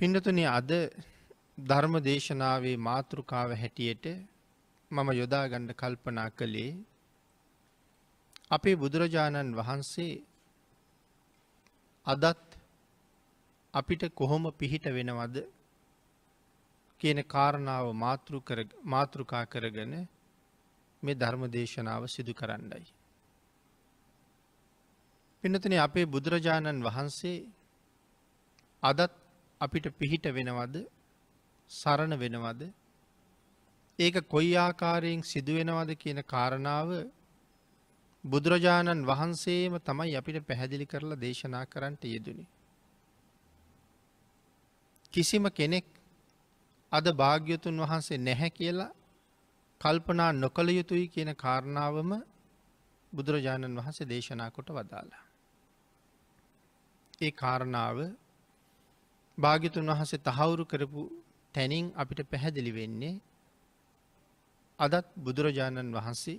පිඩතුන අද ධර්ම දේශනාවේ මාතෘකාව හැටියට මම යොදාගණ්ඩ කල්පනා කළේ අපේ බුදුරජාණන් වහන්සේ අදත් අපිට කොහොම පිහිට වෙනවද කියන කාරණාව මාතෘකා කරගෙන මේ ධර්ම දේශනාව සිදු කරන්නයි. පිනතන අපේ බුදුරජාණන් වහන්සේ අදත් අපිට පිහිට වෙනවද සරණ වෙනවද ඒක කොයි ආකාරයෙන් සිදුවෙනවද කියන කාරණාව බුදුරජාණන් වහන්සේම තමයි අපිට පැහැදිලි කරලා දේශනා කරන්නට යෙදනි. කිසිම කෙනෙක් අද භාග්‍යතුන් වහන්සේ නැහැ කියලා කල්පනා නොකළ යුතුයි කියන කාරණාවම බුදුරජාණන් වහන්සේ දේශනා කොට වදාලා. ඒ කාරණාව භාගිතුන් වහසේ තහවුරු කරපු තැනින් අපිට පැහැදිලි වෙන්නේ අදත් බුදුරජාණන් වහන්සේ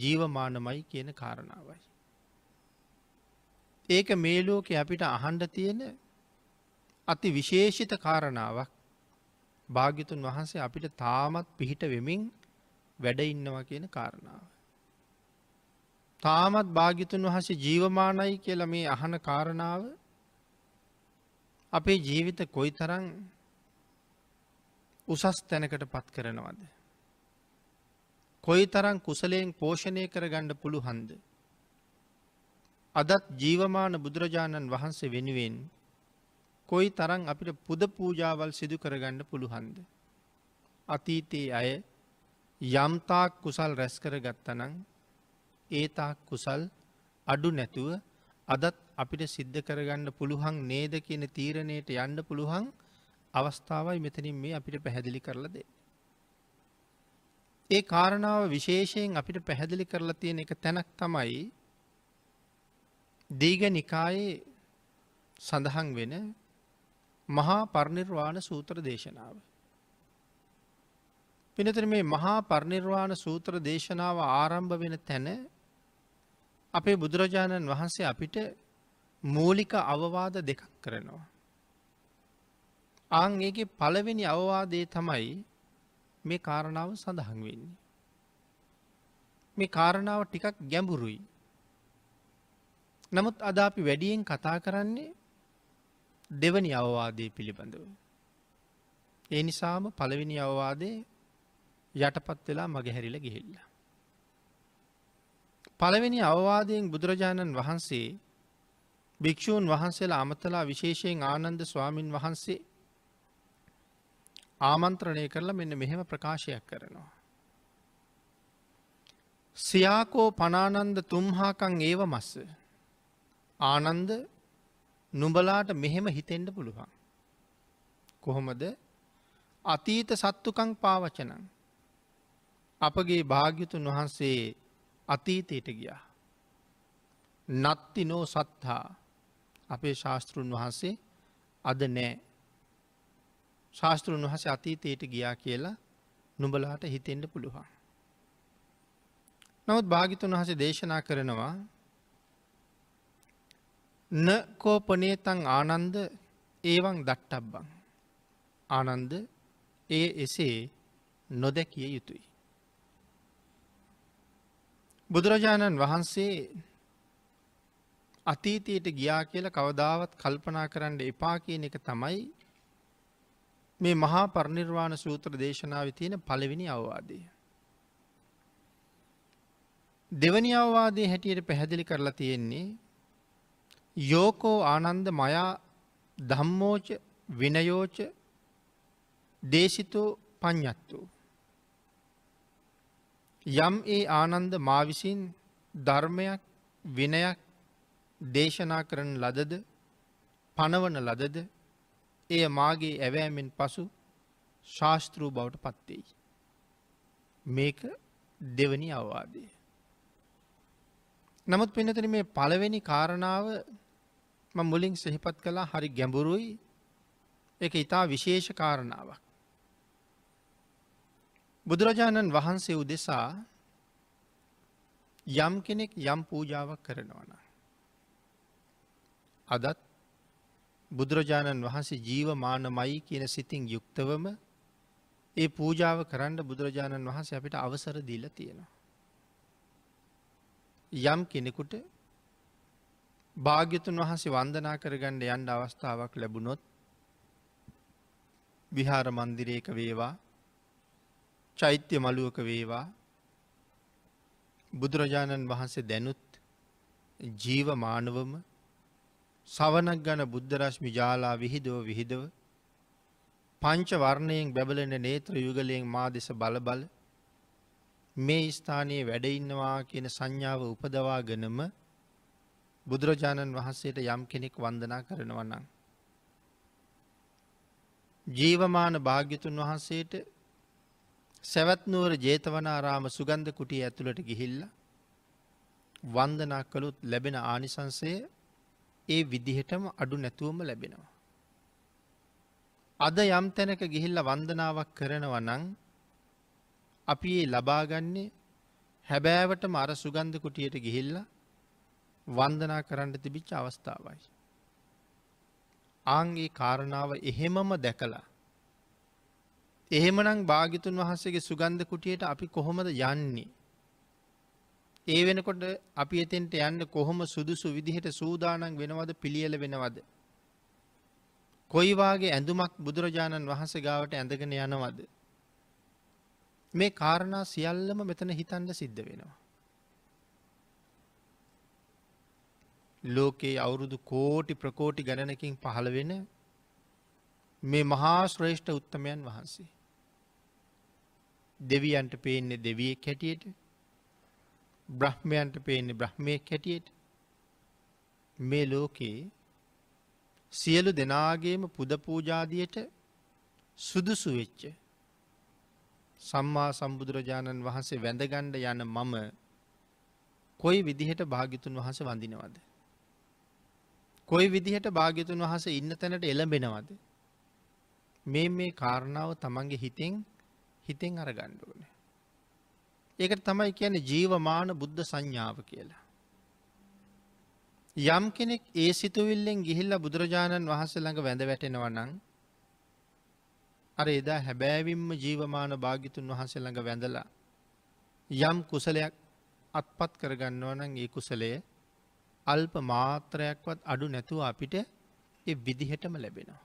ජීවමානමයි කියන කාරණාවයි. ඒක මේ ලෝකෙ අපිට අහන්ඩ තියෙන අති විශේෂිත කාරණාවක් භාගිතුන් වහන්සේ අපිට තාමත් පිහිට වෙමින් වැඩ ඉන්නවා කියන කාරණාව. තාමත් භාගිතුන් වහසේ ජීවමානයි කියල මේ අහන කාරණාව අපේ ජීවිත කොයි තරං උසස් තැනකට පත් කරනවද. කොයි තරං කුසලයෙන් පෝෂණය කරගණ්ඩ පුළුහන්ද. අදත් ජීවමාන බුදුරජාණන් වහන්සේ වෙනුවෙන් කොයි තරං අපිට පුද පූජාවල් සිදු කරගණ්ඩ පුළුහන්ද. අතීතයේ අය යම්තාක් කුසල් රැස් කර ගත්තනං ඒතාක් කුසල් අඩු නැතුව අදත් අපිට සිද්ධ කරගන්න පුළුවන් නේද කියන තීරණයට යන්න පුළුවන් අවස්ථාවයි මෙතනින් මේ අපිට පැහැදිලි කරලද. ඒ කාරණාව විශේෂයෙන් අපිට පැහැදිලි කරලා තියෙන එක තැනක් තමයි දීග නිකායේ සඳහන් වෙන මහා පරිනිර්වාණ සූත්‍ර දේශනාව. පිනතර මේ මහා පරිනිර්වාණ සූත්‍ර දේශනාව ආරම්භ වෙන තැන අපේ බුදුරජාණන් වහන්සේ අපිට මූලික අවවාද දෙකක් කරනවා. ආං ඒක පළවෙනි අවවාදේ තමයි මේ කාරණාව සඳහන් වෙන්නේ. මේ කාරණාව ටිකක් ගැඹුරුයි. නමුත් අද අපි වැඩියෙන් කතා කරන්නේ දෙවනි අවවාදය පිළිබඳව. ඒ නිසාම පළවෙනි අවවාදේ යටපත් වෙලා මගහැරිල ගිහිල්ලා. පළවෙනි අවවාදයෙන් බුදුරජාණන් වහන්සේ භික්‍ෂූන් වහන්සේලා අමතලා විශේෂයෙන් ආනන්ද ස්වාමීන් වහන්සේ ආමන්ත්‍රණය කරලා මෙන්න මෙහෙම ප්‍රකාශයක් කරනවා. සියාකෝ පනානන්ද තුම්හාකං ඒව මස්ස ආනන්ද නුඹලාට මෙහෙම හිතෙන්ඩ පුළුවන්. කොහොමද අතීත සත්තුකං පාවචනන් අපගේ භාග්‍යතුන් වහන්සේ අතීතයට ගියා. නත්ති නෝ සත්හා අපේ ශාස්තෘන් වහන්සේ අද නෑ. ශාස්තෘන් වහස අතීතයට ගියා කියලා නුඹලාට හිතෙන්ට පුළුවන්. නවත් භාගිතුන් වහස දේශනා කරනවා නකෝපනේතං ආනන්ද ඒවන් දට්ටබ්බං. ආනන්ද ඒ එසේ නොදැකිය යුතුයි. බුදුරජාණන් වහන්සේ අතීතයට ගියා කියල කවදාවත් කල්පනා කරන්න එපා කියන එක තමයි මේ මහා පරිනිර්වාණ සූත්‍ර දේශනාව තියෙන පළවෙනි අවවාදය. දෙවනි අවවාදය හැටියට පැහැදිලි කරලා තියෙන්නේ යෝකෝ ආනන්ද මයා ධම්මෝච විනයෝච දේශිතෝ පඥත්තුූ යම් ඒ ආනන්ද මා විසින් ධර්මයක් විනයක් දේශනා කරන ලදද පනවන ලදද එය මාගේ ඇවෑමෙන් පසු ශාස්තෘූ බවට පත්වෙයි. මේක දෙවනි අවවාදය. නමුත් පිනතන මේ පළවෙනි කාරණාව මුලින් සෙහිපත් කලා හරි ගැඹුරුයි එක ඉතා විශේෂ කාරණාවක්. බුදුරජාණන් වහන්සේ උදෙසා යම් කෙනෙක් යම් පූජාවක් කරනවන. අදත් බුදුරජාණන් වහන්සේ ජීවමාන මයි කියන සිතින් යුක්තවම ඒ පූජාව කරන්න බුදුරජාණන් වහන්සේ අපිට අවසර දීල තියෙනවා. යම් කෙනෙකුට භාග්‍යතුන් වහන්සේ වන්දනා කරගන්න යන්න අවස්ථාවක් ලැබුණොත් විහාර මන්දිරයක වේවා චෛත්‍ය මළුවක වේවා බුදුරජාණන් වහන්සේ දැනුත් ජීව මානවම සවනක් ගන බුද්ධරශ්මි ජාලා විහිදෝ විහිදව පංච වර්ණයෙන් බැබලෙන නේත්‍ර යුගලයෙන් මා දෙස බලබල මේ ස්ථානයේ වැඩඉන්නවා කියන සංඥාව උපදවාගෙනම බුදුරජාණන් වහන්සේට යම් කෙනෙක් වන්දනා කරනවන්නම්. ජීවමාන භාග්‍යතුන් වහන්සේට සැවත්නුවර ජේතවනාරාම සුගන්ධ කුටිය ඇතුළට ගිහිල්ල වන්දනා කළුත් ලැබෙන ආනිසන්සය ඒ විදිහටම අඩු නැතුවම ලැබෙනවා. අද යම් තැනක ගිහිල්ල වන්දනාවක් කරනව නං අපි ඒ ලබාගන්නේ හැබෑවට මර සුගන්ධ කුටියට ගිහිල්ල වන්දනා කරන්න තිබිච්ච අවස්ථාවයි. ආන්ගේ කාරණාව එහෙමම දැකලා එහෙමනම් භාගිතුන් වහන්සේගේ සුගන්ධ කුටියට අපි කොහොමද යන්නේ. ඒ වෙනකොට අපි එතෙන්ට යන්න කොහොම සුදුසු විදිහට සූදානන් වෙනවද පිළියල වෙනවද. කොයිවාගේ ඇඳුමක් බුදුරජාණන් වහන්ස ගාවට ඇඳගෙන යනවද. මේ කාරණා සියල්ලම මෙතන හිතන්න සිද්ධ වෙනවා. ලෝකයේ අවුරුදු කෝටි ප්‍රකෝටි ගණනකින් පහළ වෙන මේ මහා ශ්‍රේෂ්ඨ උත්තමයන් වහන්සේ. දෙවියන්ට පේන්නේ දෙවිය කැටියට බ්‍රහ්මයන්ට පේන්නේ බ්‍රහ්මය කැටියට මේ ලෝකයේ සියලු දෙනාගේම පුද පූජාදියට සුදුසු වෙච්ච සම්මා සම්බුදුරජාණන් වහන්සේ වැඳගණ්ඩ යන මම කොයි විදිහට භාගිතුන් වහස වඳිනවද. කොයි විදිහට භාගිතුන් වහස ඉන්න තැනට එළඹෙනවද. මේ මේ කාරණාව තමන්ගේ හිතෙන් හිතෙන් අර ගණ්ඩුවන. ඒකට තමයි කියන ජීවමාන බුද්ධ සංඥාව කියලා. යම් කෙනෙක් ඒ සිතුවිල්ලෙන් ගිහිල්ල බුදුරජාණන් වහන්සේ ළඟ වැඳ වැටෙනවනං අර එදා හැබෑවිම්ම ජීවමාන භාගිතුන් වහන්සේ ළඟ වැඳලා යම් කුසලයක් අත්පත් කරගන්නවනං ඒ කුසලය අල්ප මාත්‍රයක්වත් අඩු නැතුව අපිට එ විදිහටම ලැබෙනවා.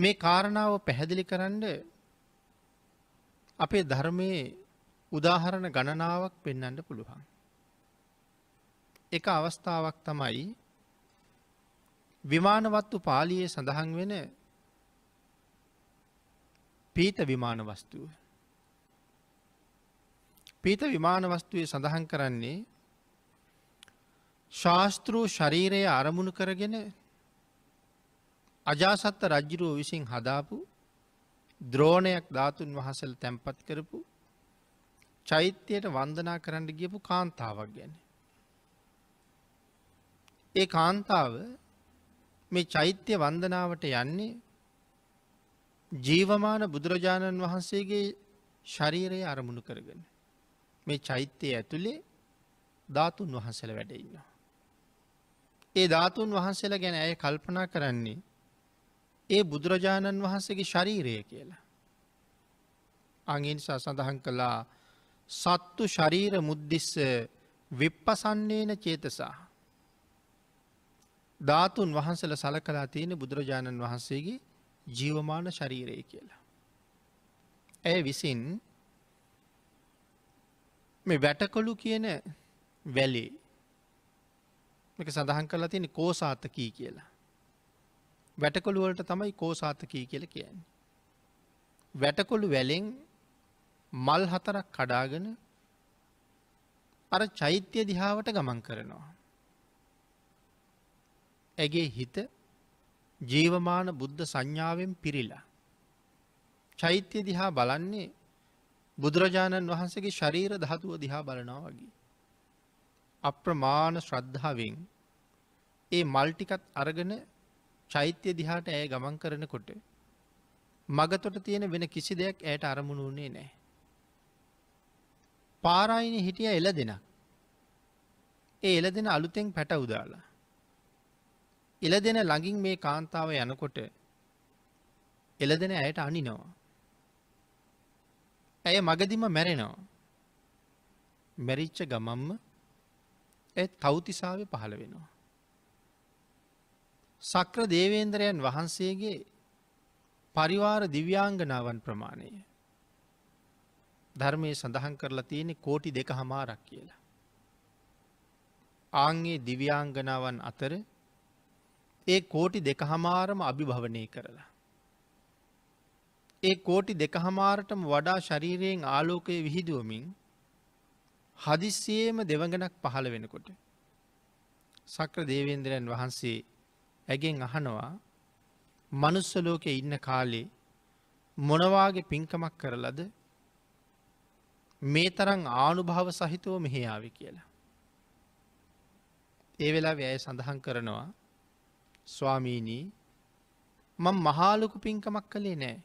මේ කාරණාව පැහැදිලි කරන්න අපේ ධර්මයේ උදාහරණ ගණනාවක් පෙන්නට පුළුවන්. එක අවස්ථාවක් තමයි විමානවත්තු පාලියේ සඳහන් වෙන පීත විමාන වස්තුව. පීත විමාන වස්තුවේ සඳහන් කරන්නේ ශාස්තෘූ ශරීරය අරමුණු කරගෙන අජාසත්ත රජ්ජිරුව විසින් හදාපු ද්‍රෝණයක් ධාතුන් වහසල තැන්පත් කරපු චෛත්‍යයට වන්දනා කරන්න ගියපු කාන්තාවක් ගැන. ඒ කාන්තාව මේ චෛත්‍ය වන්දනාවට යන්නේ ජීවමාන බුදුරජාණන් වහන්සේගේ ශරීරය අරමුණු කරගෙන. මේ චෛත්‍යය ඇතුළේ ධාතුන් වහන්සල වැඩඉන්නවා. ඒ ධාතුන් වහන්සේලා ගැන ඇය කල්පනා කරන්නේ ඒ බුදුරජාණන් වහන්සේගේ ශරීරය කියලා. අංනිසා සඳහන් කළා සත්තු ශරීර මුද්දිස්ස විප්පසන්නේන චේතසා. ධාතුන් වහන්සල සලකලා තියෙන බුදුරජාණන් වහන්සේගේ ජීවමාන ශරීරය කියලා. ඇය විසින් මේ වැටකොළු කියන වැලේ එක සඳහන් කරලා තියෙන කෝසාතකී කියලා. වැටකොළුවලට තමයි කෝසාතකී කියල කියන්නේ. වැටකොළු වැලෙන් මල් හතරක් කඩාගෙන අර චෛත්‍ය දිහාවට ගමන් කරනවා. ඇගේ හිත ජීවමාන බුද්ධ සංඥාවෙන් පිරිලා. චෛත්‍ය දිහා බලන්නේ බුදුරජාණන් වහන්සේගේ ශරීර දහතුව දිහා බලනවා වගේ. අප්‍රමාණ ශ්‍රද්ධාවෙන් ඒ මල්ටිකත් අරගෙන චෛත්‍ය දිහාට ඇය ගමන් කරනකොට මගතොට තියෙන වෙන කිසි දෙයක් ඇයට අරමුණුන්නේ නෑ. පාරායින හිටිය එල දෙෙන. ඒ එල දෙෙන අලුතෙන් පැට උදාලා. එල දෙෙන ළඟින් මේ කාන්තාව යනකොට එල දෙෙන ඇයට අනිනවා. ඇය මගදිම මැරෙනවා. මැරිච්ච ගමම්ම ඇ තෞතිසාාව පහළ වෙනවා. සක්‍ර දේවේන්ද්‍රයන් වහන්සේගේ පරිවාර දිව්‍යාංගනාවන් ප්‍රමාණය ධර්මය සඳහන් කරලා තියෙනෙ කෝටි දෙක හමාරක් කියලා. ආංගේ දිව්‍යංගනාවන් අතර ඒ කෝටි දෙක හමාරම අභිභවනය කරලා. ඒ කෝටි දෙක හමාරටම වඩා ශරීරයෙන් ආලෝකය විහිදුවමින් හදිස්සියේම දෙවඟනක් පහළ වෙනකොට. සක්‍ර දේවේන්දරයන් වහන්සේ ඇගෙන් අහනවා මනුස්සලෝකෙ ඉන්න කාලේ මොනවාගේ පින්කමක් කරලද මේ තරන් ආනුභාව සහිතව මෙහෙයාවි කියලා. ඒ වෙලා වැය සඳහන් කරනවා ස්වාමීනී මං මහාලොකු පින්කමක් කළේ නෑ.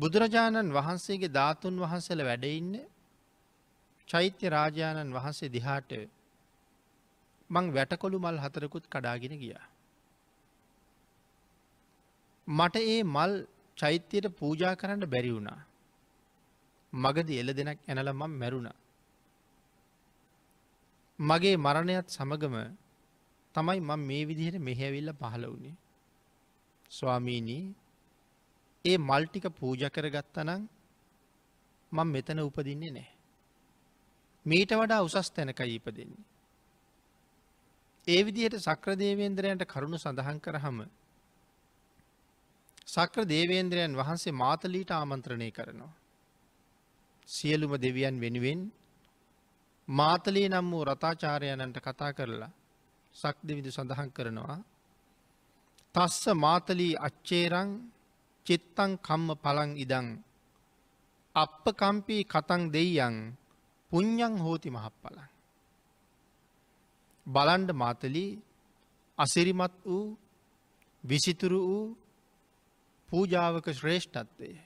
බුදුරජාණන් වහන්සේගේ ධාතුන් වහන්සල වැඩඉන්න චෛත්‍ය රාජාණන් වහන්සේ දිහාට මං වැටකොළු මල් හතරකුත් කඩාගෙන ගියා. මට ඒ මල් චෛත්‍යයට පූජා කරන්න බැරි වුණා. මගද එල දෙනක් ඇනලම මැරුණ. මගේ මරණයත් සමගම තමයි මං මේ විදිහට මෙහැවිල්ල පහල වුණේ. ස්වාමීනී ඒ මල්ටික පූජ කරගත්තනං මං මෙතන උපදින්නේ නෑ. මීට වඩා උසස් තැනකයි ඉපදෙන්නේ. ඒ විදියට සක්‍ර දේවේන්ද්‍රයන්ට කරුණු සඳහන් කරහම සක්‍ර දේවේන්ද්‍රයන් වහන්සේ මාතලීට ආමන්ත්‍රණය කරනවා. සියලුම දෙවියන් වෙනුවෙන් මාතලේ නම් වූ රතාචාරයණන්ට කතා කරලා සක් දෙවිදු සඳහන් කරනවා. තස්ස මාතලී අච්චේරං චිත්තං කම්ම පලං ඉදං. අප්ප කම්පී කතං දෙයියන් පුං්ඥං හෝති මහප්පලන්. බලන්ඩ මාතලී අසිරිමත් වූ විසිතුරු වූ පූජාවක ශ්‍රේෂ්ඨත්වය.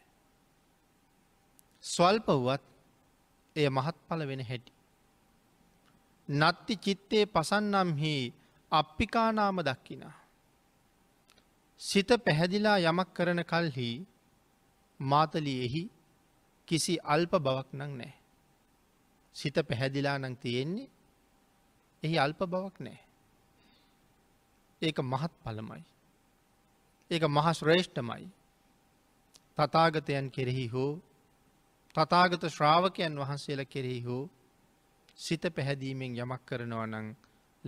ස්වල්ප වුවත් එය මහත්ඵල වෙන හැටි. නත්ති චිත්තේ පසන්නම්හි අප්පිකානාම දක්කිනා. සිත පැහැදිලා යමක් කරන කල්හි මාතලී එහි කිසි අල්ප බවක් නං නෑ. සිත පැහැදිලා නං තියෙන්නේ එහි අල්ප බවක් නෑ. ඒක මහත් පළමයි. ඒක මහස්ශ්‍රේෂ්ඨමයි. තතාගතයන් කෙරෙහි හෝ තතාගත ශ්‍රාවකයන් වහන්සේලා කෙරෙහි හෝ සිත පැහැදීමෙන් යමක් කරනවා නං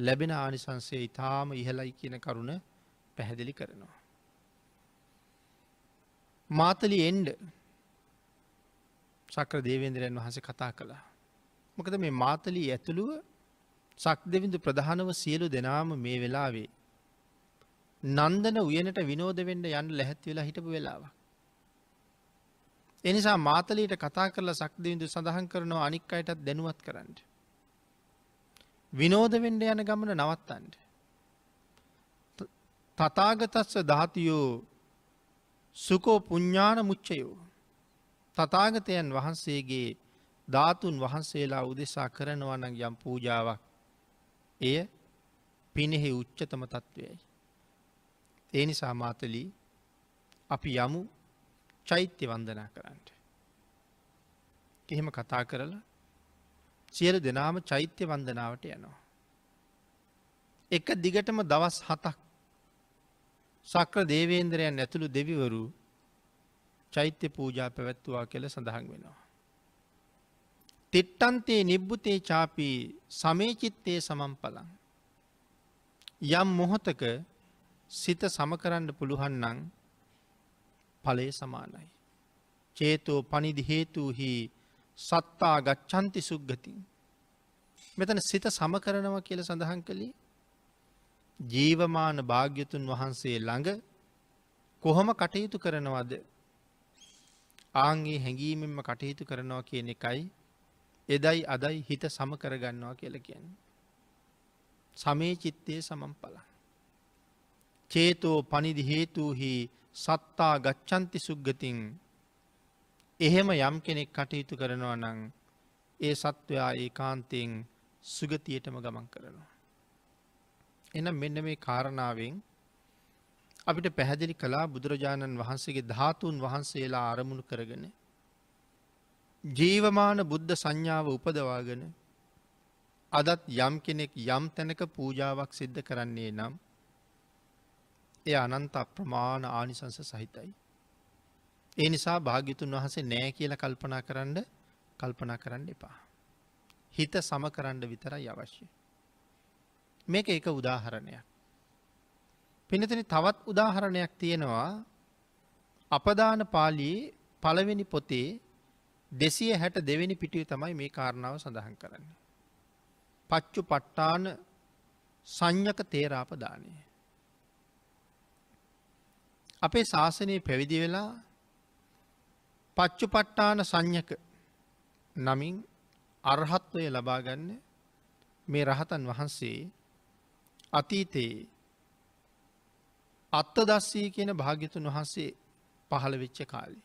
ලැබෙන ආනිසන්සේ ඉතාම ඉහලයි කියන කරුණ පැහැදිලි කරනවා. මාතලි එන්ඩ සක්‍ර දේවේන්දරයන් වහස කතා කළා. මොකද මේ මාතලී ඇතුළුව සක් දෙවිඳු ප්‍රධානව සියලු දෙනාම මේ වෙලාවේ. නන්දන උයනට විනෝද වෙන්ඩ යන්න ලැහැත් වෙලා හිටපු වෙලාවක්. එනිසා මාතලීට කතා කරලා සක්දවිදු සඳහන් කරනවා අනික් අයටත් දැනුවත් කරන්න. විනෝධවෙන්ඩ යන ගමන නවත්තන්ට. තතාගතස්ස ධාතියෝ සුකෝ පුඤ්ඥාන මුච්චයෝ. තතාගතයන් වහන්සේගේ ධාතුන් වහන්සේලා උදෙසා කරනවනං යම් පූජාවක් එය පිනෙහි උච්චතම තත්ත්වයයි. ඒ නිසා මාතලී අපි යමු චෛත්‍ය වන්දනා කරන්නට. එහෙම කතා කරලා සියල දෙනාම චෛත්‍ය වන්දනාවට යනවා. එක දිගටම දවස් හතක් සක්‍ර දේවේන්ද්‍රයන් ඇතුළු දෙවිවරු චෛත්‍ය පූජා පැවැත්තුවා කෙල සඳහන් වෙනවා. තෙට්ටන්තේ නිබ්බුතේ චාපී සමේචිත්තේ සමම්පලන්. යම් මොහොතක සිත සමකරන්න පුළුහන්නන් ඵලේ සමානයි. චේතෝ පනිදි හේතුහි සත්තා ගච්චන්ති සුද්ගතින්. මෙතන සිත සම කරනවා කියල සඳහන් කළේ ජීවමාන භාග්‍යතුන් වහන්සේ ළඟ කොහොම කටයුතු කරනවද ආංගේ හැඟීමෙන්ම කටයුතු කරනවා කියන එකයි එදයි අදයි හිත සම කරගන්නවා කියල කියන්න. සමේ චිත්තය සමම් පලා. චේතෝ පනිදි හේතුහි සත්තා ගච්චන්ති සුග්ගතින් එහෙම යම් කෙනෙක් කටයුතු කරනවා නං ඒ සත්වයා ඒ කාන්තයෙන් සුගතියටම ගමන් කරනවා. එනම් මෙන්න මේ කාරණාවෙන් අපිට පැහැදිලි කලා බුදුරජාණන් වහන්සේගේ ධාතුන් වහන්සේලා අරමුණු කරගෙන ජීවමාන බුද්ධ සංඥාව උපදවාගෙන අදත් යම් කෙනෙක් යම් තැනක පූජාවක් සිද්ධ කරන්නේ නම් එය අනන්ත අප්‍රමාණ ආනිසංස සහිතයි. ඒ නිසා භාගිතුන් වහසේ නෑ කියල කල්පනා කරන්න කල්පනා කරන්න එපා. හිත සම කරන්න විතරයි අවශ්‍ය. මේක එක උදාහරණයක්. පිනතින තවත් උදාහරණයක් තියෙනවා අපදාන පාලී පළවෙනි පොතේ දෙසිය හැට දෙවෙනි පිටිය තමයි මේ කාරණාව සඳහන් කරන්න. පච්චු පට්ටාන සංඥක තේරාපදානය. අපේ ශාසනයේ පැවිදි වෙලා පච්චු පට්ටාන සංඥක නමින් අර්හත්වය ලබාගන්න මේ රහතන් වහන්සේ අතීතයේ අත්ත දස්සී කියන භාගිතුන් වහන්සේ පහළ වෙච්ච කාලේ.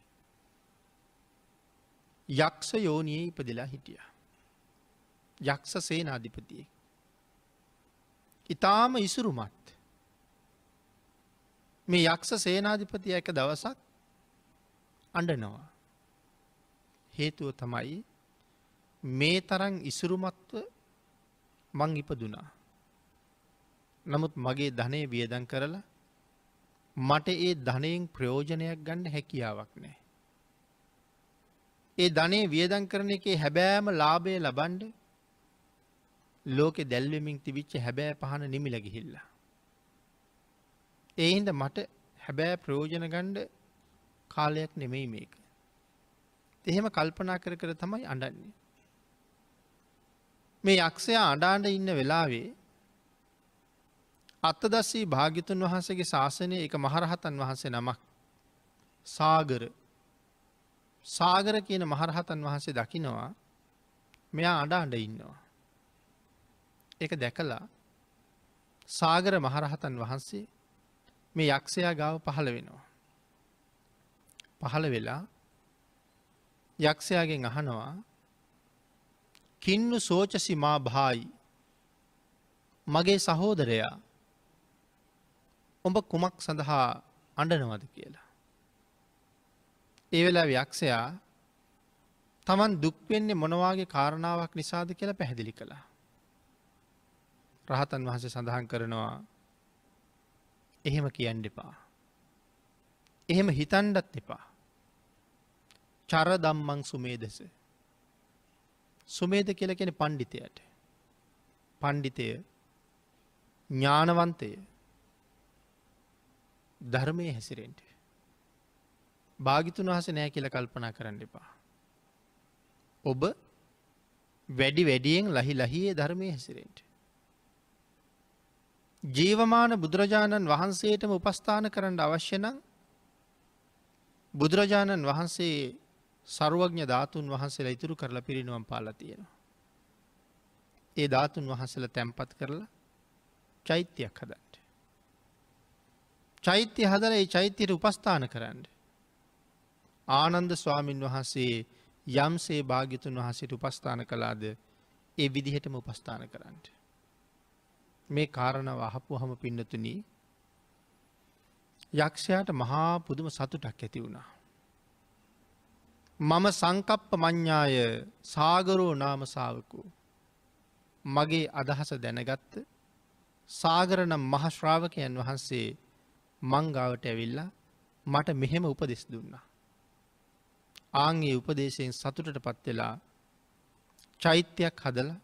යක්ෂ යෝනයේ ඉපදිලා හිටිය. යක්ෂ සේනාධිපතිය. ඉතාම ඉසුරුමත් මේ යක්ෂ සේනාධිපති එක දවසක් අඩනවා. හේතුව තමයි මේ තරන් ඉසුරුමත්ව මං ඉපදුනා. නමුත් මගේ ධනය වියදන් කරලා මට ඒ ධනයෙන් ප්‍රයෝජනයක් ගන්න හැකියාවක් නෑ. ඒ ධනේ වියදන් කරන එකේ හැබෑම ලාබය ලබන්ඩ ලෝකෙ දැල්වෙමින් තිවිච්ච හැබෑ පහන නිමිලගිහිල්ලා. ඒහින්ද මට හැබෑ ප්‍රයෝජන ගණ්ඩ කාලයක් නෙමෙයි මේක. එහෙම කල්පනා කර කර තමයි අඩන්නේ. මේ යක්ෂයා අඩාන්ඩ ඉන්න වෙලාවේ අත්තදස්සී භාගිතුන් වහන්සගේ ශාසනය එක මහරහතන් වහන්සේ නමක් සාගර සාගර කියන මහරහතන් වහන්සේ දකිනවා මෙයා අඩාන්ඩ ඉන්නවා. එක දැකලා සාගර මහරහතන් වහන්සේ මේ යක්ෂයා ගාව පහළ වෙනවා. පහළ වෙලා යක්ෂයාගෙන් අහනවා කින්නු සෝචසි මා භායි මගේ සහෝදරයා ඔඹ කුමක් සඳහා අඩනවද කියලා. ඒවෙලා යක්ෂයා තමන් දුක්වෙන්නේ මොනවාගේ කාරණාවක් නිසාද කියලා පැහැදිලි කළා. රහතන් වහස සඳහන් කරනවා එහෙම කියන්න එපා. එහෙම හිතන්ඩත් එපා. චර දම්මං සුමේදස. සුමේද කියල කෙන පණ්ඩිතයට. පණ්ඩිතය ඥානවන්තය ධර්මය හැසිරෙන්ට. භාගිතුන් වහස නෑ කියල කල්පනා කරන්න එපා. ඔබ වැඩි වැඩියෙන් ලහි ලහියේ ධර්මය හැසිරෙන්ට. ජීවමාන බුදුරජාණන් වහන්සේටම උපස්ථාන කරන්න අවශ්‍යනං බුදුරජාණන් වහන්සේ සරුවඥ ධාතුන් වහන්සේලා ඉතුරු කරලා පිරිනුවම් පාල තියෙනවා. ඒ ධාතුන් වහන්සල තැන්පත් කරලා චෛත්‍යයක් හදන්ට. චෛත්‍ය හදල ඒ චෛත්‍යයට උපස්ථාන කරන්න. ආනන්ද ස්වාමීන් වහන්සේ යම්සේ භාගිතුන් වහන්සේට උපස්ථාන කලාද ඒ විදිහටම උපස්ථාන කරන්නට. මේ කාරණාව අහපුහම පින්නතුනි යක්ෂයාට මහා පුදුම සතුටක් ඇති වුණා. මම සංකප්ප මං්ඥාය සාගරෝ නාමසාාවකු මගේ අදහස දැනගත්ත සාගරනම් මහශ්‍රාවකයන් වහන්සේ මංගාවට ඇවිල්ලා මට මෙහෙම උපදෙස් දුන්නා. ආංගේ උපදේශයෙන් සතුටට පත්වෙලා චෛත්‍යයක් හදලා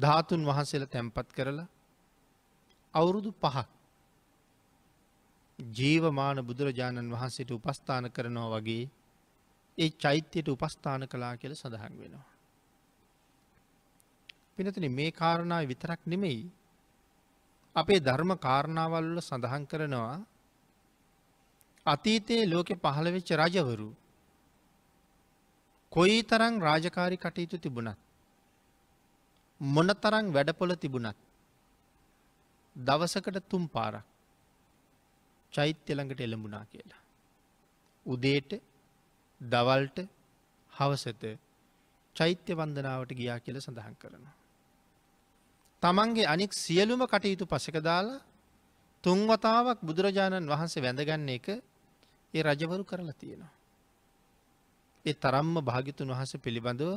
ධාතුන් වහන්සේල තැන්පත් කරලා අවුරුදු පහක් ජීවමාන බුදුරජාණන් වහන්සේට උපස්ථාන කරනවා වගේ ඒ චෛත්‍යයට උපස්ථාන කලා කියල සඳහන් වෙනවා. පිනතින මේ කාරණාව විතරක් නෙමෙයි අපේ ධර්ම කාරණාවල්ල සඳහන් කරනවා අතීතයේ ලෝකෙ පහළවෙච්ච රජවරු කොයි තරං රාජකාරි කටයුතු තිබුණත් මොනතරං වැඩපොල තිබුණත් දවසකට තුම් පාරක් චෛත්‍යළඟට එළඹුණා කියලා. උදේට දවල්ට හවසත චෛත්‍ය වන්දනාවට ගියා කියල සඳහන් කරනවා. තමන්ගේ අනික් සියලුම කටයුතු පසක දාලා තුන්වතාවක් බුදුරජාණන් වහන්සේ වැඳගන්න එක ඒ රජවරු කරලා තියෙනවා. ඒ තරම්ම භාගිතුන් වහස පිළිබඳව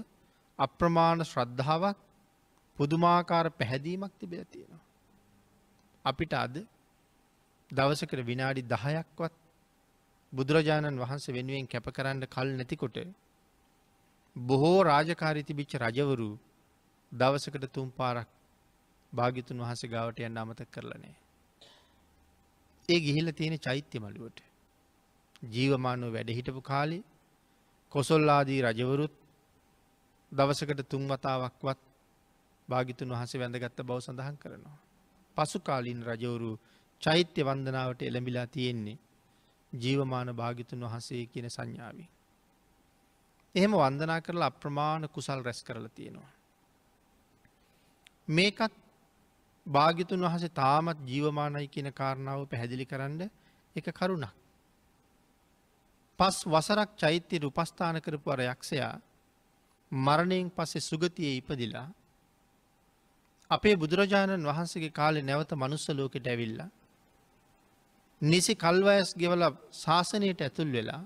අප්‍රමාණ ශ්‍රද්ධාවක් පුදුමාකාර පැහැදීමක් තිබිල තියෙනවා. අපිට අද දවසකට විනාඩි දහයක්වත් බුදුරජාණන් වහන්ස වෙනුවෙන් කැප කරන්න කල් නැතිකොට බොහෝ රාජකාරිති බිච්ච රජවරු දවසකට තුම් පාරක් භාගිතුන් වහස ගාවට යන්න අමත කරලනෑ. ඒ ගිහිල්ල තියෙන චෛත්‍ය මළුවට ජීවමානෝ වැඩහිටපු කාලි කොසොල්ලාදී රජවරුත් දවසකට තුන්වතාවක්වත් භාගිතුන් වහසේ වැඳගත්ත බව සඳහන් කරනවා. පසු කාලින් රජවරු චෛත්‍ය වන්දනාවට එළඹිලා තියෙන්නේ ජීවමාන භාගිතුන් වහසේ කියන සංඥාවී. එහෙම වන්දනා කරලා අප්‍රමාණ කුසල් රැස් කරලා තියෙනවා. මේකත් භාගිතුන් වහසේ තාමත් ජීවමානයි කියන කාරණාව පැහැදිලි කරන්න එක කරුණක්. පස් වසරක් චෛත්‍ය රුපස්ථාන කරපු අර යක්ෂයා මරණයෙන් පස්සේ සුගතියේ ඉපදිලා අපේ බුදුරජාණන් වහන්සගේ කාලෙ නැවත මනුස්ස ලෝකෙට ඇවිල්ල. නිසි කල්වයස් ගෙවල ශාසනයට ඇතුල් වෙලා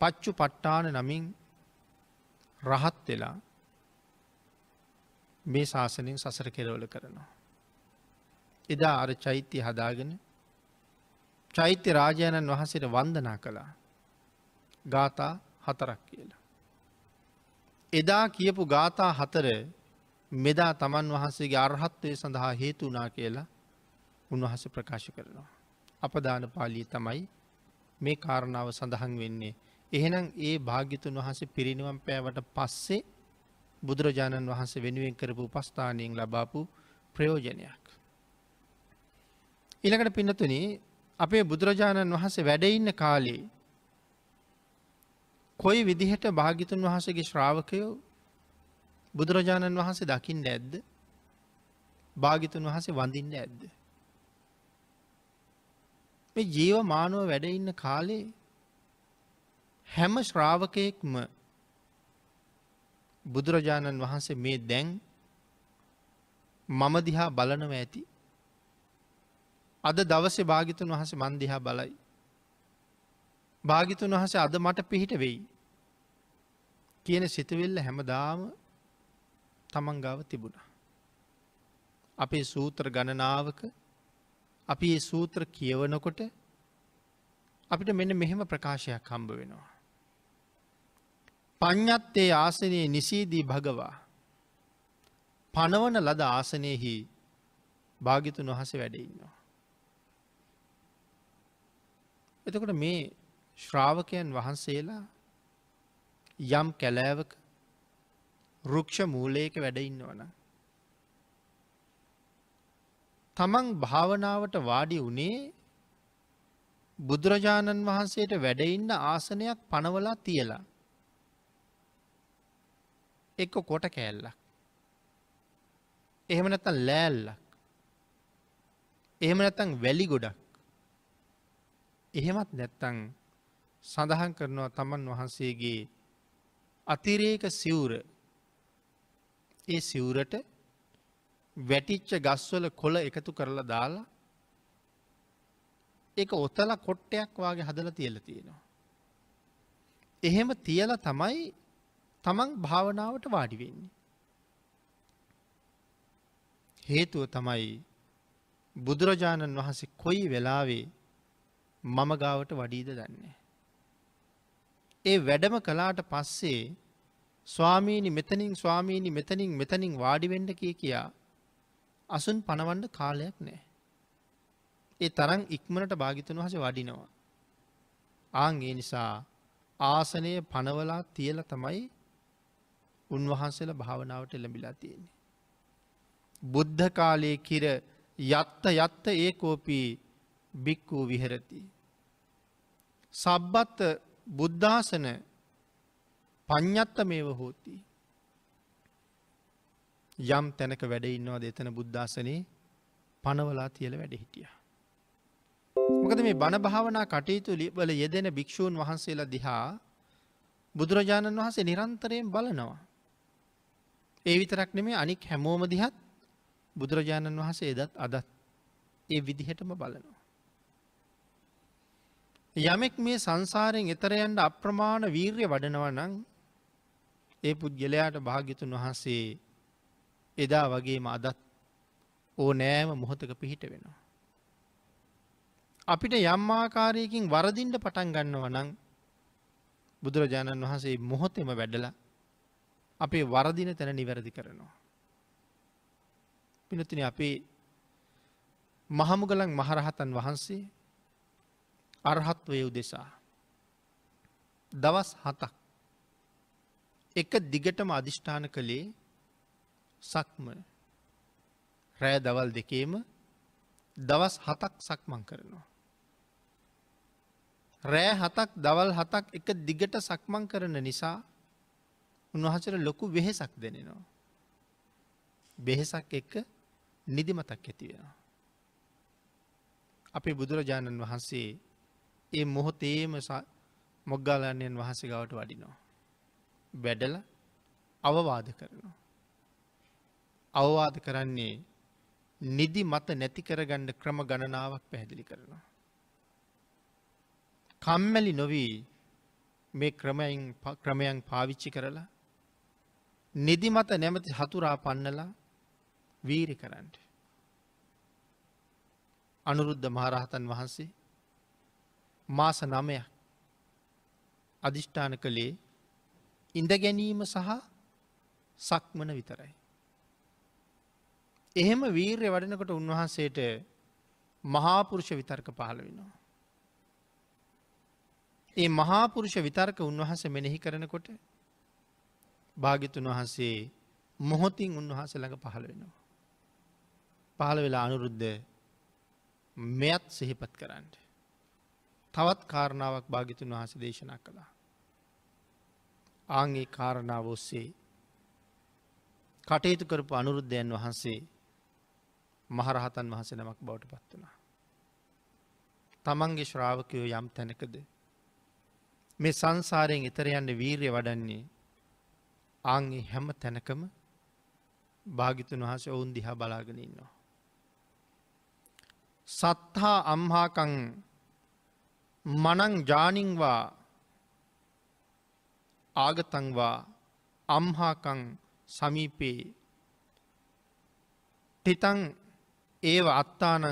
පච්චු පට්ටාන නමින් රහත් වෙලා මේ ශාසනයෙන් සසර කෙරවල කරනවා. එදා අර චෛත්‍ය හදාගෙන චෛත්‍ය රාජාණන් වහන්සට වන්දනා කළා ගාථා හතරක් කියලා. එදා කියපු ගාථා හතර මෙදා තමන් වහන්සේගේ අරහත්වය සඳහා හේතු වනා කියලා උන්වහස ප්‍රකාශ කරනවා. අපදාන පාලී තමයි මේ කාරණාව සඳහන් වෙන්නේ. එහෙනම් ඒ භාග්‍යතුන් වහන්සේ පිරිනිවම් පෑවට පස්සේ බුදුරජාණන් වහන්සේ වෙනුවෙන් කරපු උපස්ථානයෙන් ලබාපු ප්‍රයෝජනයක්. ඉළඟට පින්නතුන අපේ බුදුරජාණන් වහන්සේ වැඩඉන්න කාලේ කොයි විදිහට භාගිතුන් වහසගේ ශ්‍රාවකයෝ බුදුරජාණන් වහන්සේ දකිින් ඇද්ද භාගිතුන් වහසේ වඳින්න ඇද්ද. මේ ජීව මානුව වැඩඉන්න කාලේ හැම ශ්‍රාවකයෙක්ම බුදුරජාණන් වහන්සේ මේ දැන් මම දිහා බලනව ඇති. අද දවසේ භාගිතුන් වහස මන්දිහා බලයි. භාගිතුන් වහස අද මට පිහිට වෙයි. කියන සිතවෙල්ල හැමදාම තමන් ගාව තිබුණ. අපේ සූත්‍ර ගණනාවක අපි ඒ සූත්‍ර කියවනකොට අපිට මෙන්න මෙහෙම ප්‍රකාශයක් හම්බ වෙනවා. පඤ්ඥත්තේ ආසනයේ නිසීදී භගවා පනවන ලද ආසනයෙහි භාගිතු නොහස වැඩඉන්නවා. එතකොට මේ ශ්‍රාවකයන් වහන්සේලා යම් කැලෑවක රුක්ෂ මූලයක වැඩඉන්න ඕන. තමන් භාවනාවට වාඩි වනේ බුදුරජාණන් වහන්සේට වැඩඉන්න ආසනයක් පනවලා තියලා. එක්ක කොට කෑල්ලක්. එහෙම නැතන් ලෑල්ලක්. එහෙම නැතන් වැලි ගොඩක්. එහෙමත් නැත්තං සඳහන් කරනවා තමන් වහන්සේගේ අතිරේක සිවුර ඒ සිවුරට වැටිච්ච ගස්වල කොළ එකතු කරලා දාලා එක ඔතල කොට්ටයක් වගේ හදල තියල තියෙනවා. එහෙම තියල තමයි තමන් භාවනාවට වාඩිවෙන්නේ. හේතුව තමයි බුදුරජාණන් වහන්සේ කොයි වෙලාවේ මම ගාවට වඩීද දන්නේ. ඒ වැඩම කලාට පස්සේ ස්වාමීනි මෙතනින් ස්වාමීනි මෙතනින් මෙතනින් වාඩිවෙන්ඩ කිය කියා අසුන් පණවන්ඩ කාලයක් නෑ. ඒ තරන් ඉක්මනට භාගිතන් වහස වඩිනවා. ආන්ගේ නිසා ආසනය පනවලා තියල තමයි උන්වහන්සේල භාවනාවට එළඹිලා තියෙන්නේ. බුද්ධ කාලයේ කිර යත්ත යත්ත ඒ කෝපී බික්කූ විහරති. සබ්බත්ත බුද්ධාසන පඤ්ඥත්ත මේව හෝති. යම් තැනක වැඩ ඉන්නවා දෙතන බුද්ධාසනයේ පනවලා තියල වැඩ හිටිය. මොකද මේ බණ භාවනා කටයුතු ලිබල යෙදෙන භික්‍ෂූන් වහන්සේලා දිහා බුදුරජාණන් වහන්සේ නිරන්තරයෙන් බලනවා. ඒ විතරක් නෙමේ අනික් හැමෝම දිහත් බුදුරජාණන් වහන්සේ එදත් අදත් ඒ විදිහටම බලනවා. යමෙක් මේ සංසාරයෙන් එතරයන්ට අප්‍රමාණ වීර්ය වඩනව නං ඒ පුද්ගලයාට භාගිතුන් වහන්සේ එදා වගේම අදත් ඕ නෑම මොහොතක පිහිට වෙනවා. අපිට යම්මාකාරයකින් වරදින්ට පටන් ගන්නව නං බුදුරජාණන් වහන්සේ මොහොතෙම වැඩල අපේ වරදින තැන නිවැරදි කරනවා. පිනතින අපේ මහමුගලන් මහරහතන් වහන්සේ අරහත්වය උදෙසා දවස් හතක් එක දිගටම අධිෂ්ඨාන කළේ සක්ම රෑ දවල් දෙකේම දවස් හතක් සක්මං කරනවා. රෑ හතක් දවල් හතක් එක දිගට සක්මං කරන නිසා උන්වහසර ලොකු වෙහෙසක් දෙනෙනවා. බෙහෙසක් එක්ක නිදිමතක් ඇතිවෙනවා. අපේ බුදුරජාණන් වහන්සේ ඒ මොහොතේම මොග්ගාලන්නයන් වහන්සේ ගවට වඩිනවා. වැඩල අවවාද කරනවා. අවවාද කරන්නේ නිදි මත නැති කරගණ්ඩ ක්‍රම ගණනාවක් පැහැදිලි කරනවා. කම්මැලි නොවී මේ ක්‍රමයින් ක්‍රමයන් පාවිච්චි කරලා නිදි මත නැමති හතුරා පන්නලා වීරි කරන්නට. අනුරුද්ධ මහරහතන් වහන්සේ මාස නමයක් අධිෂ්ඨාන කළේ ඉඳ ගැනීම සහ සක්මන විතරයි. එහෙම වීර්ය වඩනකොට උන්වහන්සේට මහාපුරුෂ විතර්ක පහළ වෙනවා. ඒ මහාපුරුෂ විතර්ක උන්වහස මෙනෙහි කරනකොට භාගිතුන් වහන්සේ මොහොතින් උන්වහස ළඟ පහළ වෙනවා. පහළ වෙලා අනුරුද්ධ මෙයත් සිහිපත් කරන්න. තවත් කාරණාවක් භාගිතුන් වහස දේශනා කළා. ආංගේ කාරණාව ඔස්සේ කටයුතු කරපු අනුරුද්ධයන් වහන්සේ මහරහතන් වහස නමක් බවට පත් වනා. තමන්ගේ ශ්‍රාවකයෝ යම් තැනකද. මේ සංසාරයෙන් එතරයන්න වීරය වඩන්නේ ආංගේ හැම තැනකම භාගිතුන් වහස ඔවුන් දිහා බලාගෙනන්නවා. සත්හා අම්හාකං මනං ජානිංවා ආගතංවා අම්හාකං සමීපයේ ටිතං ඒව අත්තානං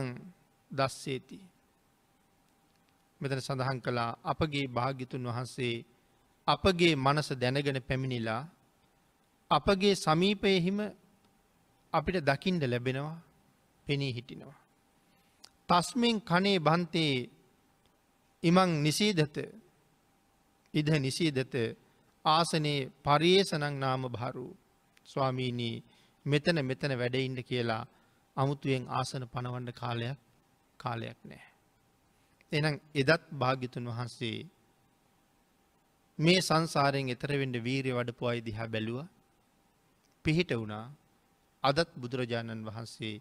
දස්සේති. මෙතන සඳහන් කළා අපගේ භාගිතුන් වහන්සේ අපගේ මනස දැනගෙන පැමිණිලා අපගේ සමීපයහිම අපිට දකිින්ඩ ලැබෙනවා පෙනී හිටිනවා. තස්මෙන් කනේ බන්තයේ ඉමං නිසීදත ඉද නිසීදත ආසනයේ පරියේසනං නාම භාරු ස්වාමීනී මෙතන මෙතන වැඩඉන්න කියලා අමුතුවෙන් ආසන පනවන්න කාලයක් කාලයක් නෑ. එනම් එදත් භාගිතුන් වහන්සේ මේ සංසාරයෙන් එතරවෙඩ වීරය වඩපු අයි දිහා බැලුව පිහිට වුණා අදත් බුදුරජාණන් වහන්සේ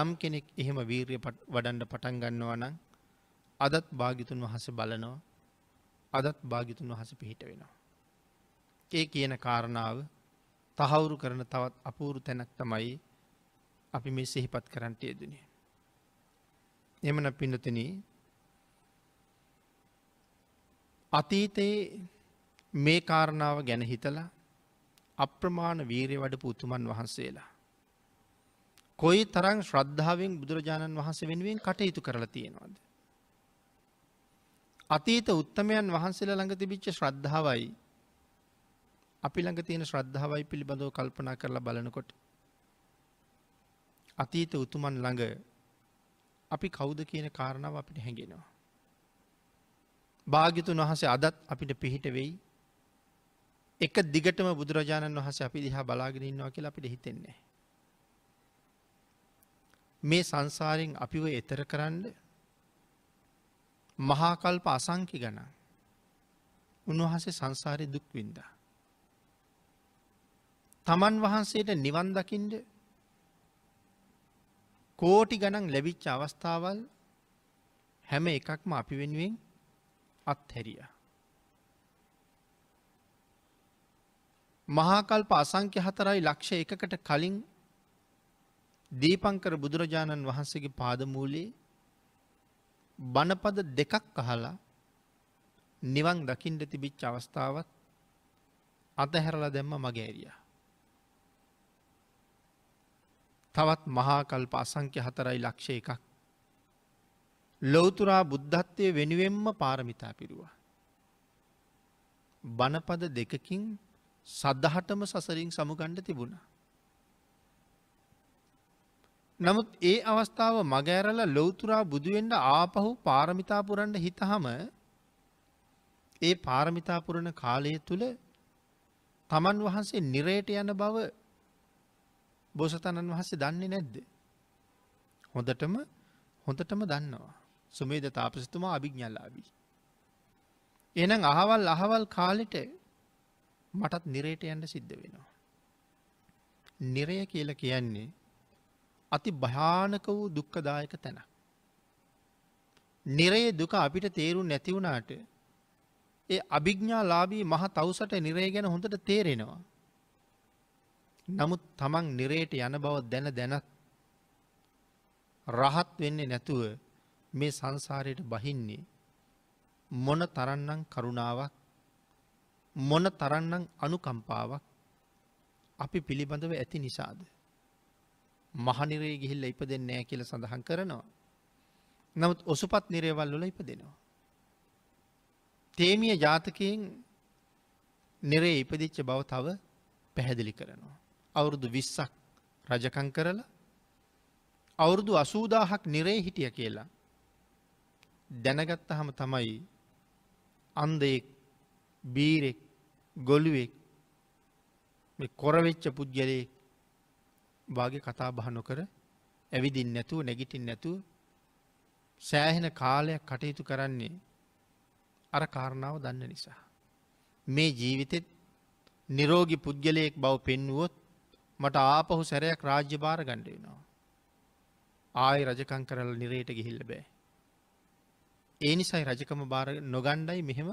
යම් කෙනෙක් එහෙම වීරය වඩන්ඩ පටන් ගන්නවා නම් අදත් භාගිතුන් වහස බලනවා අදත් භාගිතුන් වහස පිහිට වෙනවා. ඒ කියන කාරණාව තහවුරු කරන තවත් අපූරු තැනක් තමයි අපි මේ සිහිපත් කරන්ට යෙදනය. එමන පිනතන අතීතයේ මේ කාරණාව ගැන හිතලා අප්‍රමාණ වීරය වඩ පුතුමන් වහන්සේලා. කොයි තරං ශ්‍රද්ධාවෙන් බුදුරජාණන් වහන්සේ වෙනුවෙන් කටයුතු කරලා තියෙනවාද. අතීත උත්තමයන් වහන්සේලා ළඟ තිබිච්ච ශ්‍රද්ධාවයි අපි ළඟ තියෙන ශ්‍රද්ධාවයි පිළිබඳව කල්පනා කරලා බලනකොට අතීත උතුමන් ළඟ අපි කවුද කියන කාරණාව අපිට හැඟෙනවා. භාගිතුන් වහසේ අදත් අපිට පිහිට වෙයි එක දිගටම බුදුරජාණන් වහස අපි දිහා බලාගෙන ඉන්නවා කියලා අපිට හිතෙන්නේ. මේ සංසාරෙන් අපිව එතර කරන්න මහාකල්ප අසංකි ගන උන්වහසේ සංසාරය දුක්වින්දා. තමන් වහන්සේට නිවන් දකිින්ඩ කෝටි ගනන් ලැබිච්ච අවස්ථාවල් හැම එකක්ම අපි වෙනුවෙන් අත්හැරිය. මහාකල්ප අසංක්‍ය හතරයි ලක්ෂ එකකට කලින් දීපංකර බුදුරජාණන් වහන්සේගේ පාදමූලේ බණපද දෙකක් අහලා නිවන් දකිින්ට තිබිච්ච අවස්ථාවත් අතහැරලා දැම්ම මගේරියා. තවත් මහාකල්ප අසංක්‍ය හතරයි ලක්ෂ එකක්. ලොවතුරා බුද්ධත්වය වෙනුවෙන්ම පාරමිතා පිරුවා. බණපද දෙකකින් සදහටම සසරින් සමුගණ්ඩ තිබුණා. නමුත් ඒ අවස්ථාව මගෑරල ලොවතුරා බුදුුවෙන්ට ආපහු පාරමිතාපුරන්ට හිතහම ඒ පාරමිතාපුරණ කාලය තුළ තමන් වහන්සේ නිරේට යන බව බෝසතණන් වහසේ දන්නේ නැද්ද. හොඳටම හොඳටම දන්නවා. සුමේද තාපසතුමා අභිග්ඥල්ලාබී. එනම් අහවල් අහවල් කාලෙට මටත් නිරේට යන්න සිද්ධ වෙනවා. නිරය කියල කියන්නේ අති භයානක වූ දුක්කදායක තැන. නිරේ දුක අපිට තේරු නැතිවුණාට ඒ අභිග්ඥා ලාබී මහ තවසට නිරේ ගැන හොඳට තේරෙනවා. නමුත් තමන් නිරේට යන බව දැන දැනත් රහත් වෙන්නේ නැතුව මේ සංසාරයට බහින්නේ මොන තරන්නම් කරුණාවක් මොන තරන්නම් අනුකම්පාවක් අපි පිළිබඳව ඇති නිසාද. මහනිරේ ගිහිල්ල ඉප දෙන්නෑ කියල සඳහන් කරනවා. නමුත් ඔසුපත් නිරේවල්ලොල ඉප දෙනවා. තේමිය ජාතකයෙන් නිරේ ඉපදිච්ච බව තව පැහැදිලි කරනවා. අවුරුදු විස්සක් රජකං කරලා අවුරුදු අසූදාහක් නිරේ හිටිය කියලා. දැනගත්ත හම තමයි අන්දයෙක් බීරෙක් ගොලුවෙක් කොරවෙච්ච පුද්ගලයෙක් වගේ කතා බහ නොකර ඇවිදින් නැතුව නැගිටින් නැතුව සෑහෙන කාලයක් කටයුතු කරන්නේ අර කාරණාව දන්න නිසා. මේ ජීවිතෙත් නිරෝගි පුද්ගලයෙක් බව පෙන්වුවොත් මට ආපහු සැරයක් රාජ්‍ය භාර ගණ්ඩයනවා. ආය රජකං කරල නිරේට ගිහිල්ල බෑ. ඒ නිසයි රජකම භාර නොගණ්ඩයි මෙහෙම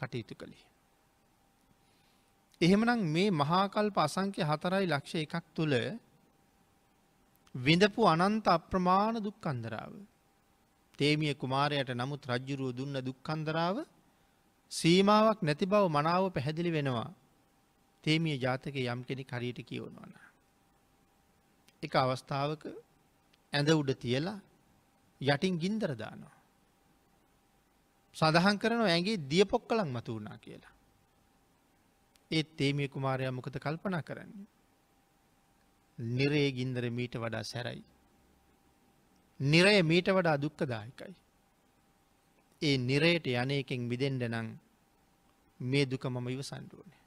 කටයුතු කළේ. එහෙමනම් මේ මහාකල්ප අසංක්‍ය හතරයි ලක්ෂ එකක් තුළ විඳපු අනන්ත අප්‍රමාණ දුක්කන්දරාව. තේමිය කුමාරයට නමුත් රජ්ජුරුව දුන්න දුක්කන්දරාව සීමාවක් නැති බව මනාව පැහැදිලි වෙනවා තේමිය ජාතක යම් කෙනෙක් හරියට කියවනවන. එක අවස්ථාවක ඇඳ උඩ තියලා යටින් ගින්දරදානවා. සඳහන් කරන ඇගේ දිය පොක් කලක් මතු වුණා කියලා. ඒත් තේමිය කුමාරය මොකද කල්පනා කරන්නේ. නිරේ ගින්දර මීට වඩා සැරයි. නිරය මීට වඩා දුක්කදායකයි. ඒ නිරයට යන එකෙන් විදෙන්ඩ නං මේ දුක මම ඉව සණ්ඩුවනේ.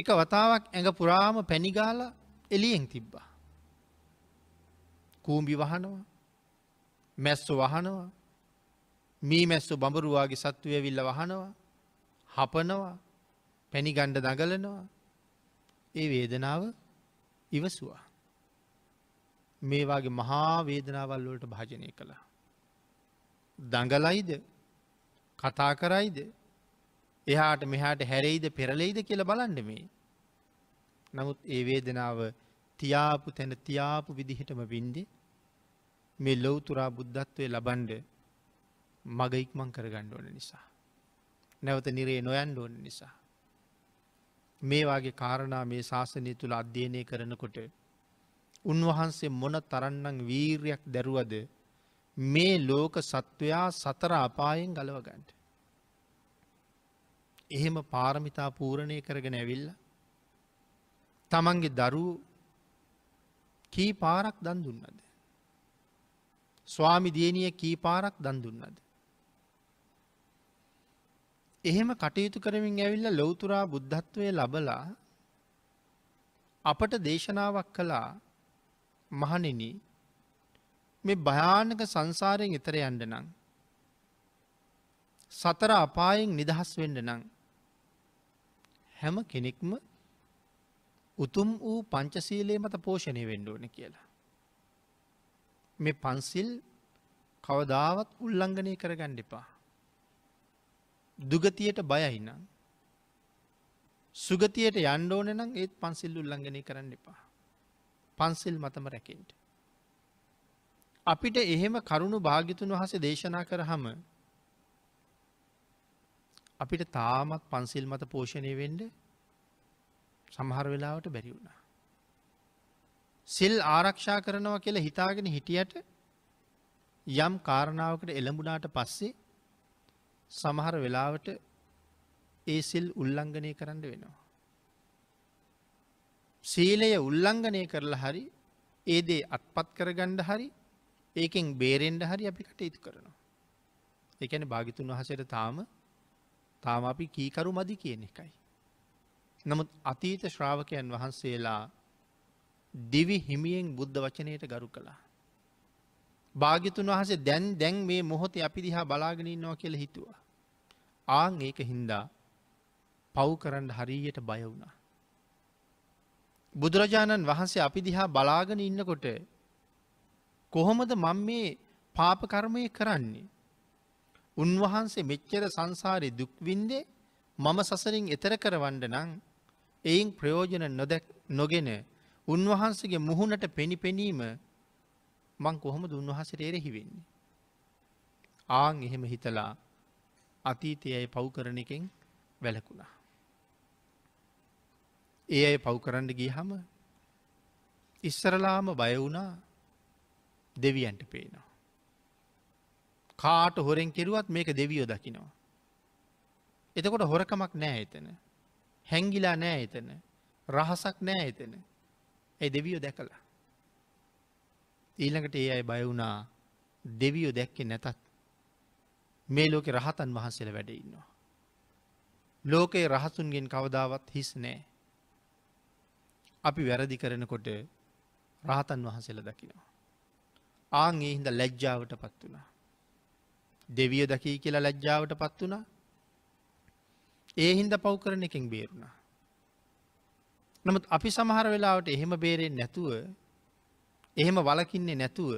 එක වතාවක් ඇඟ පුරාම පැනිගාල එලියෙන් තිබ්බා. කූම්බි වහනවා මැස්සු වහනවා මී මැස්සු බඹරුවාගේ සත්තුවය විල්ල වහනවා හපනවා පැණිගණ්ඩ දඟලනවා ඒ වේදනාව ඉවසවා. මේවාගේ මහා වේදනාවල් වලට භාජනය කළා. දඟලයිද කතා කරයිද එහාට මෙහාට හැරෙයිද පෙරලෙයිද කියල බලන්ඩමේ. නමුත් ඒ වේදනාව තියාපු තැන තියාපු විදිහටම විින්දි මේ ලොවතුරා බුද්ධත්වය ලබන්ඩ මග ඉක්මං කරගණ්ඩ ඕන නිසා. නැවත නිරේ නොයන්ඩ ඕන නිසා. මේවාගේ කාරණා මේ ශාසනය තුළ අධ්‍යයනය කරනකොට උන්වහන්සේ මොන තරන්නං වීර්යක් දැරුවද මේ ලෝක සත්වයා සතර අපායෙන් ගලවගන්ට. එහෙම පාරමිතා පූරණය කරගෙන ඇවිල්ල තමන්ගේ දරූ කී පාරක් දන් දුන්නද. ස්වාමි දියණිය කී පාරක් දන් දුන්නද. එහෙම කටයුතු කරමින් ඇවිල්ල ලොවතුරා බුද්ධත්වය ලබලා අපට දේශනාවක් කළා මහනෙන මේ භයානක සංසාරයෙන් එතර යන්ඩ නං. සතර අපායෙන් නිදහස් වෙන්ඩ නං. හැම කෙනෙක්ම උතුම් වූ පංචසීලේ මත පෝෂණය වෙන්ඩෝන කියලා. මේ පන්සිල් කවදාවත් උල්ලංගනය කරගන්න එපා. දුගතියට බයහිනම්. සුගතියට යන්ඩෝන නම් ඒත් පන්සිල් උල්ලංගනය කරන්න එපා. පන්සිල් මතම රැකෙන්ට. අපිට එහෙම කරුණු භාගිතුන් වහස දේශනා කරහම අපිට තාමත් පන්සිල් මත පෝෂණය වෙන්ඩ සමහර වෙලාවට බැරි වුණා. සිල් ආරක්ෂා කරනවා කියලා හිතාගෙන හිටියට යම් කාරණාවකට එළඹුණාට පස්සේ සමහර වෙලාවට ඒ සිල් උල්ලංඝනය කරන්න වෙනවා. සීලය උල්ලංඝනය කරලා හරි ඒදේ අත්පත් කරගණ්ඩ හරි ඒකෙන් බේරෙන්ඩ හරි අපි කටයුතු කරනවා. එකන භාගිතුන් වහසට තාම තාම අපි කීකරු මදි කියන එකයි. නමුත් අතීත ශ්‍රාවකයන් වහන්සේලා දිවි හිමියෙන් බුද්ධ වචනයට ගරු කළා. භාගිතුන් වහසේ දැන් දැන් මේ මොහොතේ අපි දිහා බලාගෙනන්නවා කියල හිතුවා. ආං ඒක හින්දා පව් කරන්න හරීයට බය වුණා. බුදුරජාණන් වහන්සේ අපි දිහා බලාගෙන ඉන්නකොට කොහොමද මං මේ පාපකර්මය කරන්නේ. උන්වහන්සේ මෙච්චර සංසාරය දුක්වින්දේ මම සසරින් එතර කරවඩ නං එයින් ප්‍රයෝජන නොදැක් නොගෙන උන්වහන්සගේ මුහුණට පෙනිපෙනීම මං කොහොමද උන්වහසට එරෙහිවෙන්නේ. ආං එහෙම හිතලා අතීතයයි පව්කරන එකෙන් වැලකුණා. ඒ අය පව්කරන්න ගිය හම ඉස්සරලාම බයවුනා දෙවියන්ට පේනවා. කාට හොරෙන් කෙරුවත් මේක දෙවියෝ දකිනවා. එතකොට හොරකමක් නෑ එතන. හැංගිලා නෑ එතන. රහසක් නෑ එතන. ඇ දෙවියෝ දැකලා. ඊළඟට ඒ අයි බයවුනා දෙවියෝ දැක්කෙ නැතත් මේ ලෝකෙ රහතන් වහන්සේල වැඩඉන්නවා. ලෝකයේ රහසුන්ගෙන් කවදාවත් හිස් නෑ. අපි වැරදි කරනකොට රහතන් වහන්සේල දකිනවා. ආං ඒ හින්ද ලැජ්ජාවට පත් වනා. දෙවිය දකී කියලා ලැජ්ජාවට පත් වුණා ඒ හින්ද පව් කරන එකින් බේරුණා. නමුත් අපි සමහර වෙලාවට එහෙම බේරෙන් නැතුව එහෙම වලකින්නේ නැතුව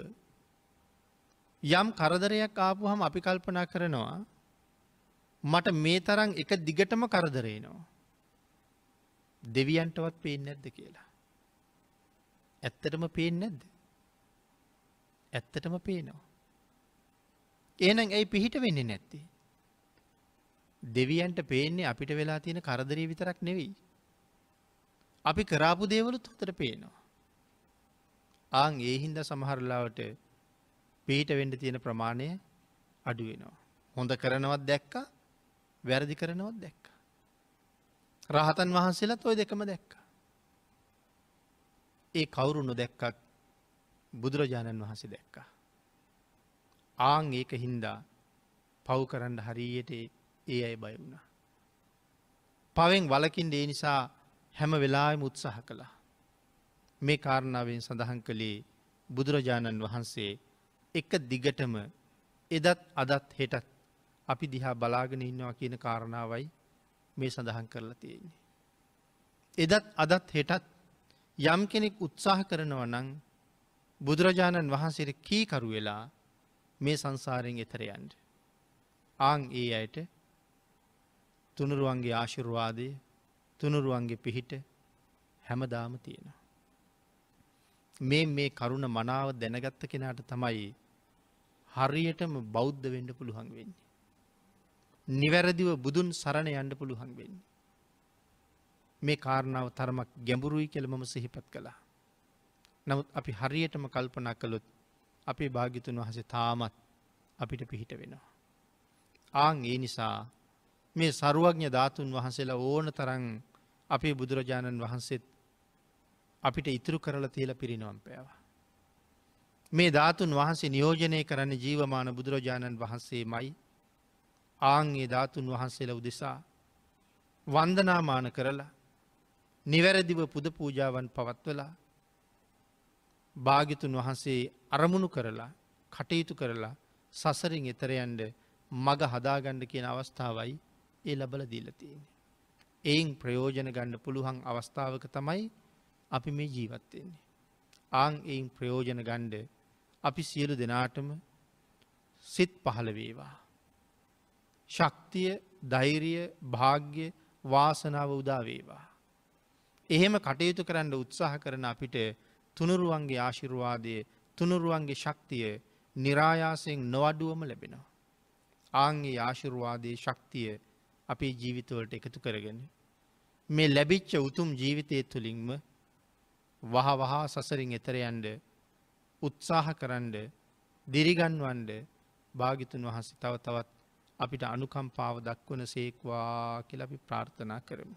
යම් කරදරයක් ආපු හම අපි කල්පනා කරනවා මට මේ තරන් එක දිගටම කරදරේනවා. දෙවියන්ටවත් පේෙන් නැද්ද කියලා. ඇත්තටම පේෙන් නැද්ද. ඇත්තටම පේනවා. ඒනම් ඇයි පිහිට වෙන්නේ නැත්තේ. දෙවියන්ට පේන්නේ අපිට වෙලා තියෙන කරදරී විතරක් නෙවෙයි. අපි කරාපු දේවලුත් හොතර පේනවා. ආං ඒ හින්ද සමහරලාවට පිහිට වෙන්ඩ තියෙන ප්‍රමාණය අඩුවෙනවා. හොඳ කරනවත් දැක්ක වැරදි කරනවත් දැක්ක. රහතන් වහන්සේලත් ඔය දෙකම දැක්ක. ඒ කවුරු නොදැක්කත් බුදුරජාණන් වහසේ දැක්කා. ආං ඒක හින්දා පව් කරන්න හරියට ඒ අයි බය වුණා. පවෙන් වලකින් දේ නිසා හැම වෙලාය මුත්සහ කළා. මේ කාරණාවෙන් සඳහන් කළේ බුදුරජාණන් වහන්සේ එක දිගටම එදත් අදත් හෙටත් අපි දිහා බලාගෙන ඉන්නවා කියන කාරණාවයි මේ සඳහන් කරලා තියෙන්නේ. එදත් අදත් හෙටත් යම් කෙනෙක් උත්සාහ කරනව නං බුදුරජාණන් වහන්සේට කීකරු වෙලා මේ සංසාරයෙන් එතරයන්ට. ආං ඒ අයට තුනරුවන්ගේ ආශිරුවාදය තුනරුවන්ගේ පිහිට හැමදාම තියෙනවා. මේ මේ කරුණ මනාව දැනගත්ත කෙනාට තමයි හරියටම බෞද්ධ වෙන්ඩ පුළුවන් වෙන්නේ. නිවැරදිව බුදුන් සරණ යන්න පුළුවන් වෙන්නේ. මේ කාරණාව තරමක් ගැඹුරුයි කෙළමම සිහිපත් කළා. නමුත් අපි හරියටම කල්පනා කළොත් අපේ භාගිතුන් වහසේ තාමත් අපිට පිහිට වෙනවා. ආං ඒ නිසා මේ සරුවඥ ධාතුන් වහන්සේලා ඕන තරන් අපේ බුදුරජාණන් වහන්සේත් අපිට ඉතුරු කරලා තියල පිරිනවම් පෑවා. මේ ධාතුන් වහන්සේ නියෝජනය කරන්න ජීවමාන බුදුරජාණන් වහන්සේ මයි ආංගේ ධාතුන් වහන්සේලා උදෙසා වන්දනාමාන කරලා නිවැරදිව පුද පූජාවන් පවත්වලා භාගිතුන් වහන්සේ අරමුණු කරලා කටයුතු කරලා සසරින් එතරයන්ට මග හදාගණ්ඩ කියන අවස්ථාවයි ඒ ලබල දීලතියෙන. එයින් ප්‍රයෝජන ගණ්ඩ පුළුවන් අවස්ථාවක තමයි අපි මේ ජීවත්වෙන්නේ. ආං එයින් ප්‍රයෝජන ගණ්ඩ අපි සියලු දෙනාටම සිත් පහළවේවා. ශක්තිය දෛරිය භාග්‍ය වාසනාව උදාවේවා. එහෙම කටයුතු කරන්න උත්සාහ කරන අපිට තුනුරුවන්ගේ ආශිරුවාදය තුනුරුවන්ගේ ශක්තිය නිරායාසයෙන් නොවඩුවම ලැබෙනවා. ආංගේ ආශිරුවාදයේ ශක්තිය අපේ ජීවිතවලට එකතු කරගෙන. මේ ලැබිච්ච උතුම් ජීවිතය තුළින්ම වහ වහා සසරින් එතරයන්ඩ උත්සාහ කරන්ඩ දිරිගන්වන්ඩ භාගිතුන් වහන්සේ තව තවත් අපිට අනුකම්පාව දක්වන සේක්වා කියලපි ප්‍රාර්ථනා කරමු.